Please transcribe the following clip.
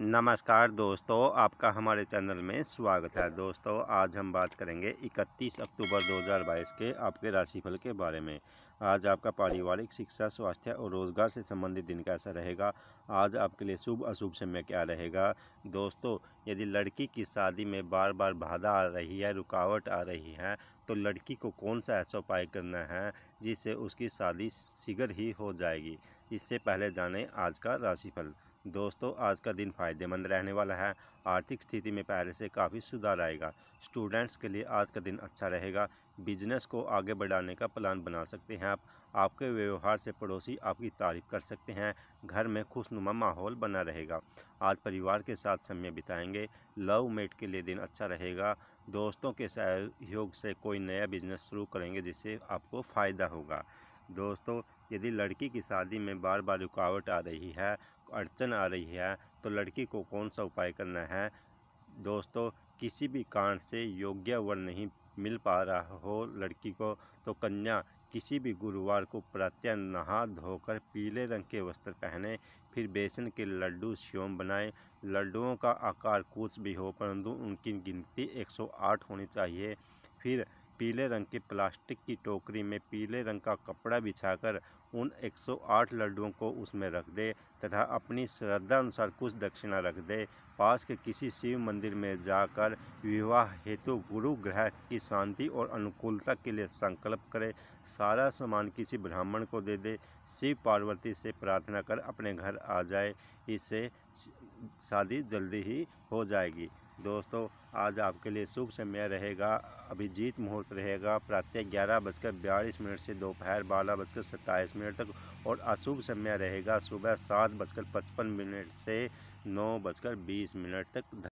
नमस्कार दोस्तों आपका हमारे चैनल में स्वागत है दोस्तों आज हम बात करेंगे 31 अक्टूबर 2022 के आपके राशिफल के बारे में आज आपका पारिवारिक शिक्षा स्वास्थ्य और रोजगार से संबंधित दिन कैसा रहेगा आज आपके लिए शुभ अशुभ समय क्या रहेगा दोस्तों यदि लड़की की शादी में बार बार बाधा आ रही है रुकावट आ रही है तो लड़की को कौन सा ऐसा उपाय करना है जिससे उसकी शादी शीघ्र ही हो जाएगी इससे पहले जाने आज का राशिफल दोस्तों आज का दिन फायदेमंद रहने वाला है आर्थिक स्थिति में पहले से काफ़ी सुधार आएगा स्टूडेंट्स के लिए आज का दिन अच्छा रहेगा बिजनेस को आगे बढ़ाने का प्लान बना सकते हैं आप आपके व्यवहार से पड़ोसी आपकी तारीफ कर सकते हैं घर में खुशनुमा माहौल बना रहेगा आज परिवार के साथ समय बिताएंगे लव मेट के लिए दिन अच्छा रहेगा दोस्तों के सहयोग से कोई नया बिजनेस शुरू करेंगे जिससे आपको फ़ायदा होगा दोस्तों यदि लड़की की शादी में बार बार रुकावट आ रही है अड़चन आ रही है तो लड़की को कौन सा उपाय करना है दोस्तों किसी भी कारण से योग्य वर नहीं मिल पा रहा हो लड़की को तो कन्या किसी भी गुरुवार को प्रत्यय नहा धोकर पीले रंग के वस्त्र पहने फिर बेसन के लड्डू श्योम बनाएं लड्डुओं का आकार कुछ भी हो परंतु उनकी गिनती 108 होनी चाहिए फिर पीले रंग की प्लास्टिक की टोकरी में पीले रंग का कपड़ा बिछाकर उन 108 लड्डुओं को उसमें रख दे तथा अपनी श्रद्धा अनुसार कुछ दक्षिणा रख दे पास के किसी शिव मंदिर में जाकर विवाह हेतु गुरु ग्रह की शांति और अनुकूलता के लिए संकल्प करे सारा सामान किसी ब्राह्मण को दे दे शिव पार्वती से प्रार्थना कर अपने घर आ जाए इससे शादी जल्दी ही हो जाएगी दोस्तों आज आपके लिए शुभ समय रहेगा अभिजीत मुहूर्त रहेगा प्रातः ग्यारह बजकर बयालीस मिनट से दोपहर बारह बजकर सत्ताईस मिनट तक और अशुभ समय रहेगा सुबह सात बजकर पचपन मिनट से नौ बजकर बीस मिनट तक